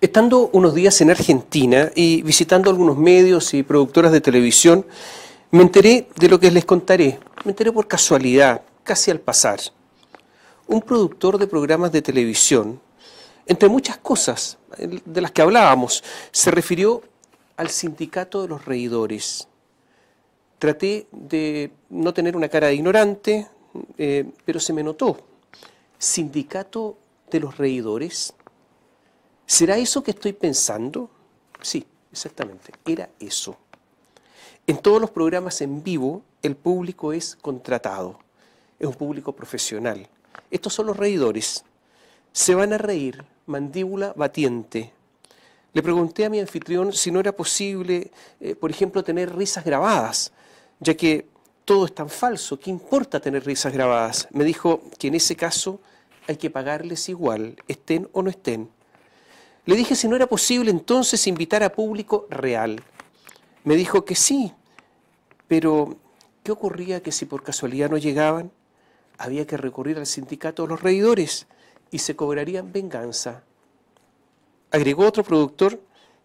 Estando unos días en Argentina y visitando algunos medios y productoras de televisión, me enteré de lo que les contaré. Me enteré por casualidad, casi al pasar. Un productor de programas de televisión, entre muchas cosas de las que hablábamos, se refirió al sindicato de los reidores. Traté de no tener una cara de ignorante, eh, pero se me notó. Sindicato de los reidores. ¿Será eso que estoy pensando? Sí, exactamente, era eso. En todos los programas en vivo, el público es contratado, es un público profesional. Estos son los reidores. Se van a reír, mandíbula batiente. Le pregunté a mi anfitrión si no era posible, eh, por ejemplo, tener risas grabadas, ya que todo es tan falso, ¿qué importa tener risas grabadas? Me dijo que en ese caso hay que pagarles igual, estén o no estén. Le dije si no era posible entonces invitar a público real. Me dijo que sí, pero ¿qué ocurría que si por casualidad no llegaban? Había que recurrir al sindicato de los reidores y se cobrarían venganza. Agregó otro productor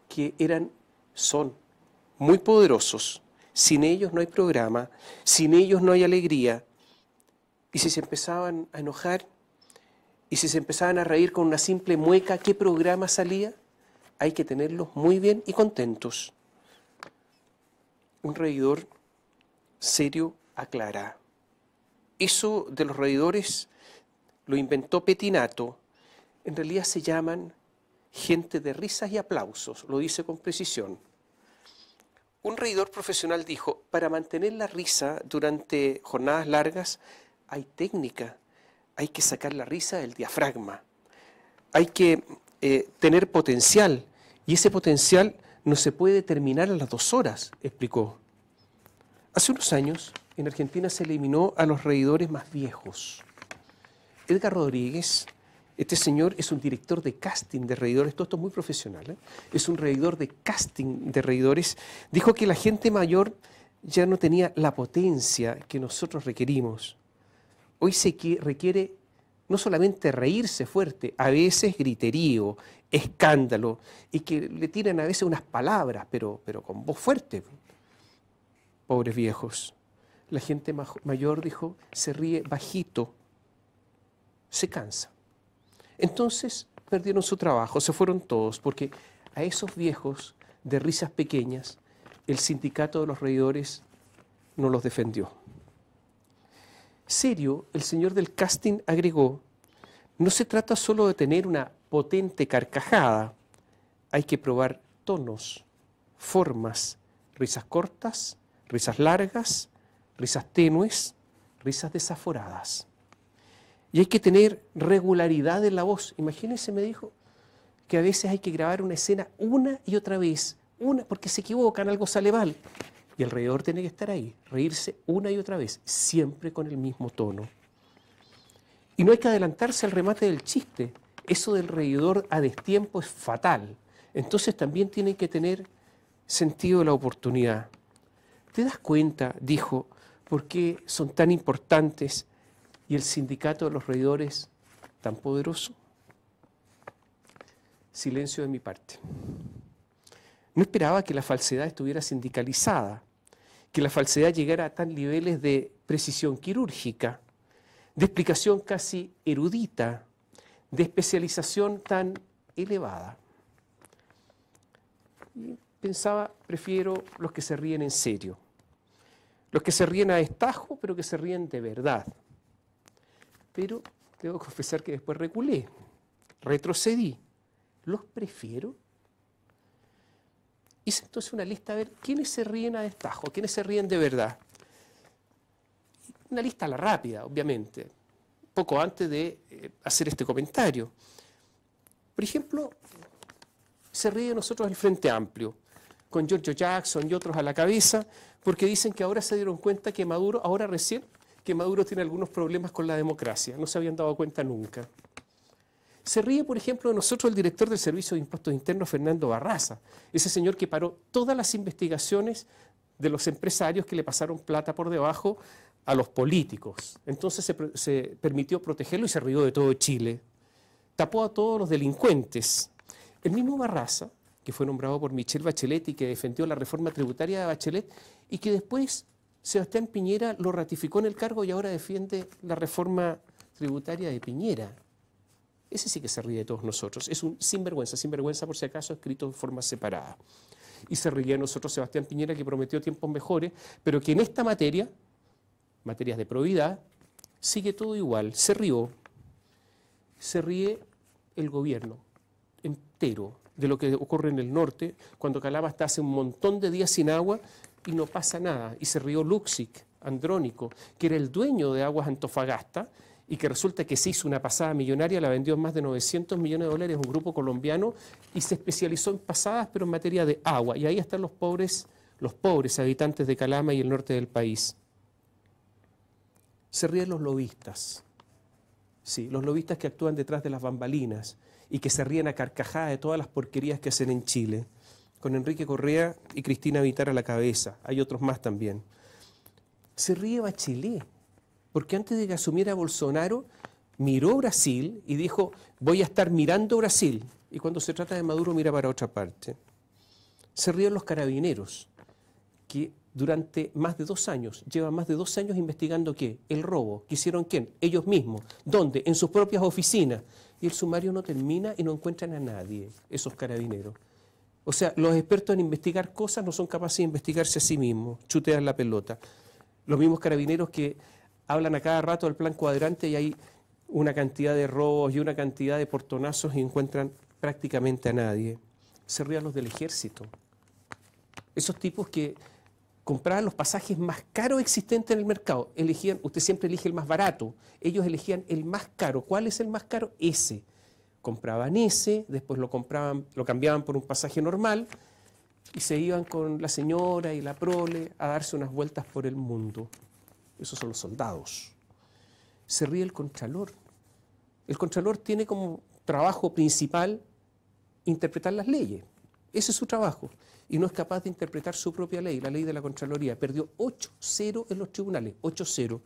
que eran, son, muy poderosos sin ellos no hay programa, sin ellos no hay alegría. Y si se empezaban a enojar, y si se empezaban a reír con una simple mueca, ¿qué programa salía? Hay que tenerlos muy bien y contentos. Un reidor serio aclara. Eso de los reidores lo inventó Petinato. En realidad se llaman gente de risas y aplausos, lo dice con precisión. Un reidor profesional dijo, para mantener la risa durante jornadas largas hay técnica, hay que sacar la risa del diafragma, hay que eh, tener potencial y ese potencial no se puede determinar a las dos horas, explicó. Hace unos años en Argentina se eliminó a los reidores más viejos. Edgar Rodríguez este señor es un director de casting de reidores, todo esto es muy profesional, ¿eh? es un reidor de casting de reidores. Dijo que la gente mayor ya no tenía la potencia que nosotros requerimos. Hoy se requiere no solamente reírse fuerte, a veces griterío, escándalo, y que le tiran a veces unas palabras, pero, pero con voz fuerte. Pobres viejos. La gente mayor, dijo, se ríe bajito, se cansa. Entonces perdieron su trabajo, se fueron todos, porque a esos viejos de risas pequeñas, el sindicato de los reidores no los defendió. Serio, el señor del casting agregó, no se trata solo de tener una potente carcajada, hay que probar tonos, formas, risas cortas, risas largas, risas tenues, risas desaforadas. Y hay que tener regularidad en la voz. Imagínense, me dijo, que a veces hay que grabar una escena una y otra vez, una, porque se equivocan, algo sale mal. Y el reidor tiene que estar ahí, reírse una y otra vez, siempre con el mismo tono. Y no hay que adelantarse al remate del chiste. Eso del reidor a destiempo es fatal. Entonces también tienen que tener sentido de la oportunidad. ¿Te das cuenta, dijo, por qué son tan importantes y el sindicato de los reidores tan poderoso? Silencio de mi parte. No esperaba que la falsedad estuviera sindicalizada, que la falsedad llegara a tan niveles de precisión quirúrgica, de explicación casi erudita, de especialización tan elevada. Y pensaba, prefiero los que se ríen en serio, los que se ríen a estajo, pero que se ríen de verdad pero debo confesar que después reculé, retrocedí. ¿Los prefiero? Hice entonces una lista a ver quiénes se ríen a destajo, quiénes se ríen de verdad. Una lista a la rápida, obviamente, poco antes de eh, hacer este comentario. Por ejemplo, se ríe de nosotros el Frente Amplio, con Giorgio Jackson y otros a la cabeza, porque dicen que ahora se dieron cuenta que Maduro ahora recién que Maduro tiene algunos problemas con la democracia, no se habían dado cuenta nunca. Se ríe, por ejemplo, de nosotros el director del Servicio de Impuestos Internos, Fernando Barraza, ese señor que paró todas las investigaciones de los empresarios que le pasaron plata por debajo a los políticos. Entonces se, permitió protegerlo y se rió de todo Chile. Tapó a todos los delincuentes. El mismo Barraza, que fue nombrado por Michelle Bachelet y que defendió la reforma tributaria de Bachelet y que después Sebastián Piñera lo ratificó en el cargo y ahora defiende la reforma tributaria de Piñera. Ese sí que se ríe de todos nosotros. Es un sinvergüenza, sinvergüenza por si acaso, escrito de forma separada. Y se ríe de nosotros Sebastián Piñera, que prometió tiempos mejores, pero que en esta materia, materias de probidad, sigue todo igual. Se rió, se ríe el gobierno entero de lo que ocurre en el norte, cuando Calama está hace un montón de días sin agua y no pasa nada. Y se rió Luxic, Andrónico, que era el dueño de Aguas Antofagasta y que resulta que se hizo una pasada millonaria, la vendió en más de 900 millones de dólares un grupo colombiano y se especializó en pasadas, pero en materia de agua. Y ahí están los pobres, los pobres habitantes de Calama y el norte del país. Se ríen los lobistas. Sí, los lobistas que actúan detrás de las bambalinas y que se ríen a carcajada de todas las porquerías que hacen en Chile con Enrique Correa y Cristina Vitar a la cabeza. Hay otros más también. Se ríe Bachelet, porque antes de que asumiera Bolsonaro, miró Brasil y dijo, voy a estar mirando Brasil. Y cuando se trata de Maduro, mira para otra parte. Se ríen los carabineros, que durante más de dos años, llevan más de dos años investigando qué, el robo, ¿Quisieron quién, ellos mismos, dónde, en sus propias oficinas. Y el sumario no termina y no encuentran a nadie, esos carabineros. O sea, los expertos en investigar cosas no son capaces de investigarse a sí mismos, chutean la pelota. Los mismos carabineros que hablan a cada rato del plan cuadrante y hay una cantidad de robos y una cantidad de portonazos y encuentran prácticamente a nadie. Se rían los del ejército. Esos tipos que compraban los pasajes más caros existentes en el mercado. Elegían, usted siempre elige el más barato. Ellos elegían el más caro. ¿Cuál es el más caro? Ese compraban ese, después lo, compraban, lo cambiaban por un pasaje normal y se iban con la señora y la prole a darse unas vueltas por el mundo. Esos son los soldados. Se ríe el contralor. El contralor tiene como trabajo principal interpretar las leyes. Ese es su trabajo. Y no es capaz de interpretar su propia ley, la ley de la Contraloría. Perdió 8-0 en los tribunales, 8-0.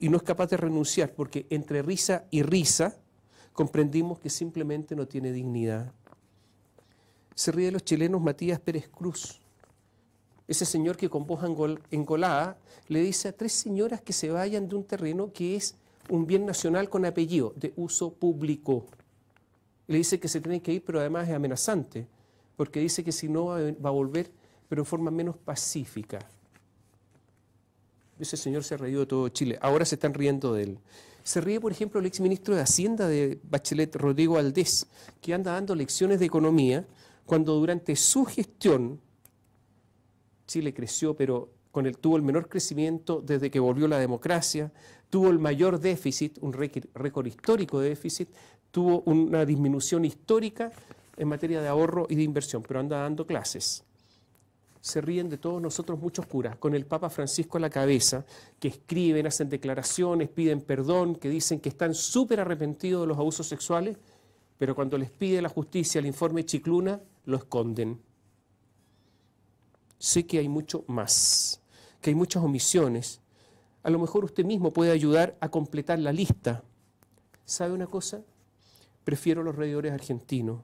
Y no es capaz de renunciar porque entre risa y risa comprendimos que simplemente no tiene dignidad. Se ríe de los chilenos Matías Pérez Cruz. Ese señor que con voz engolada le dice a tres señoras que se vayan de un terreno que es un bien nacional con apellido, de uso público. Le dice que se tienen que ir, pero además es amenazante, porque dice que si no va a volver, pero en forma menos pacífica. Ese señor se ha reído de todo Chile. Ahora se están riendo de él. Se ríe, por ejemplo, el exministro de Hacienda de Bachelet, Rodrigo Aldés, que anda dando lecciones de economía cuando durante su gestión Chile creció, pero con él tuvo el menor crecimiento desde que volvió la democracia, tuvo el mayor déficit, un récord histórico de déficit, tuvo una disminución histórica en materia de ahorro y de inversión, pero anda dando clases se ríen de todos nosotros muchos curas, con el Papa Francisco a la cabeza, que escriben, hacen declaraciones, piden perdón, que dicen que están súper arrepentidos de los abusos sexuales, pero cuando les pide la justicia el informe Chicluna, lo esconden. Sé que hay mucho más, que hay muchas omisiones. A lo mejor usted mismo puede ayudar a completar la lista. ¿Sabe una cosa? Prefiero los reidores argentinos.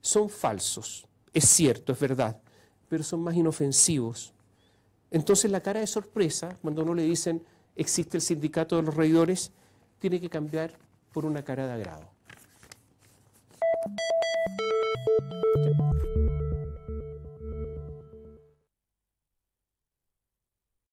Son falsos, es cierto, es verdad pero son más inofensivos. Entonces la cara de sorpresa, cuando uno le dicen existe el sindicato de los reidores, tiene que cambiar por una cara de agrado.